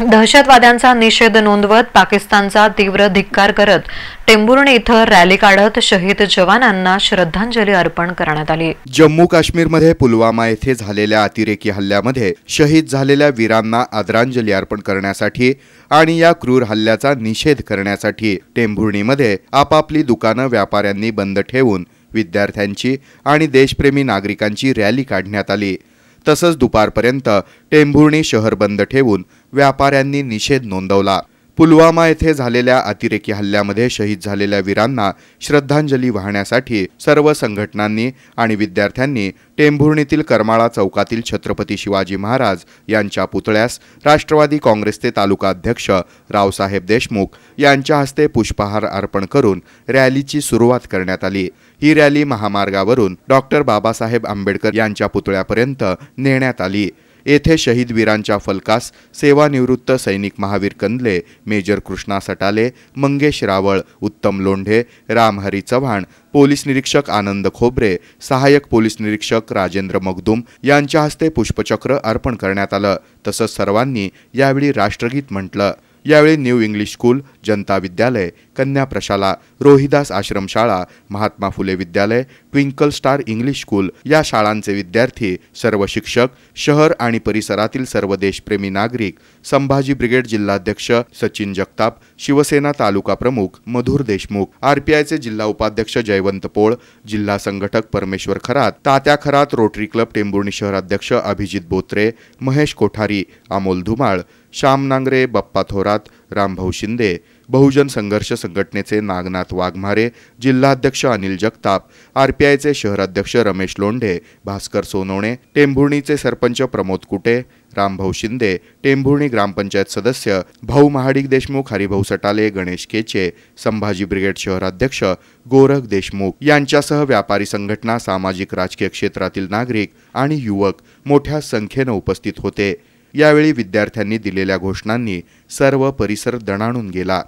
दहशतवाद्यांचा निषेध नोंदवत पाकिस्तानचा तीव्र धिक्कार करत टेंभुर्णी इथं रॅली काढत शहीद जवानांना श्रद्धांजली अर्पण करण्यात आली जम्मू काश्मीरमध्ये पुलवामा येथे झालेल्या अतिरेकी हल्ल्यामध्ये शहीद झालेल्या वीरांना आदरांजली अर्पण करण्यासाठी आणि या क्रूर हल्ल्याचा निषेध करण्यासाठी टेंभुर्णीमध्ये आपापली दुकानं व्यापाऱ्यांनी बंद ठेवून विद्यार्थ्यांची आणि देशप्रेमी नागरिकांची रॅली काढण्यात आली तसंच दुपारपर्यंत टेंभुर्णी शहर बंद ठेवून व्यापाऱ्यांनी निषेध नोंदवला पुलवामा येथे झालेल्या अतिरेकी हल्ल्यामध्ये शहीद झालेल्या वीरांना श्रद्धांजली वाहण्यासाठी सर्व संघटनांनी आणि विद्यार्थ्यांनी टेंभुर्णीतील करमाळा चौकातील छत्रपती शिवाजी महाराज यांच्या पुतळ्यास राष्ट्रवादी काँग्रेसचे तालुका अध्यक्ष रावसाहेब देशमुख यांच्या हस्ते पुष्पहार अर्पण करून रॅलीची सुरुवात करण्यात आली ही रॅली महामार्गावरून डॉक्टर बाबासाहेब आंबेडकर यांच्या पुतळ्यापर्यंत नेण्यात आली येथे शहीद वीरांच्या फलकास सेवानिवृत्त सैनिक महावीर कंदले मेजर कृष्णा सटाले मंगेश रावळ उत्तम लोंढे रामहरी चव्हाण पोलीस निरीक्षक आनंद खोबरे सहायक पोलीस निरीक्षक राजेंद्र मगदुम यांच्या हस्ते पुष्पचक्र अर्पण करण्यात आलं तसंच सर्वांनी यावेळी राष्ट्रगीत म्हटलं यावेळी न्यू इंग्लिश स्कूल जनता विद्यालय कन्या प्रशाला रोहिदास आश्रमशाळा महात्मा फुले विद्यालय ट्विंकल स्टार इंग्लिश स्कूल या शाळांचे विद्यार्थी सर्व शिक्षक शहर आणि परिसरातील सर्व देशप्रेमी नागरिक संभाजी ब्रिगेड जिल्हाध्यक्ष सचिन जगताप शिवसेना तालुका प्रमुख मधुर देशमुख आरपीआयचे जिल्हा उपाध्यक्ष जयवंत पोळ जिल्हा संघटक परमेश्वर खरात तात्या खरात रोटरी क्लब टेंबुर्णी शहराध्यक्ष अभिजित बोत्रे महेश कोठारी अमोल धुमाळ श्याम नांगरे बप्पा थोरात रामभाऊ शिंदे बहुजन संघर्ष संघटनेचे नागनाथ वाघमारे जिल्हाध्यक्ष अनिल जगताप आरपीआयचे शहराध्यक्ष रमेश लोंढे भास्कर सोनवणे टेंभुर्णीचे सरपंच प्रमोद कुटे रामभाऊ शिंदे टेंभुर्णी ग्रामपंचायत सदस्य भाऊ महाडिक देशमुख हरिभाऊ सटाले गणेश केचे संभाजी ब्रिगेड शहराध्यक्ष गोरख देशमुख यांच्यासह व्यापारी संघटना सामाजिक राजकीय क्षेत्रातील नागरिक आणि युवक मोठ्या संख्येनं उपस्थित होते यावेळी विद्यार्थ्यांनी दिलेल्या घोषणांनी सर्व परिसर दणाणून गेला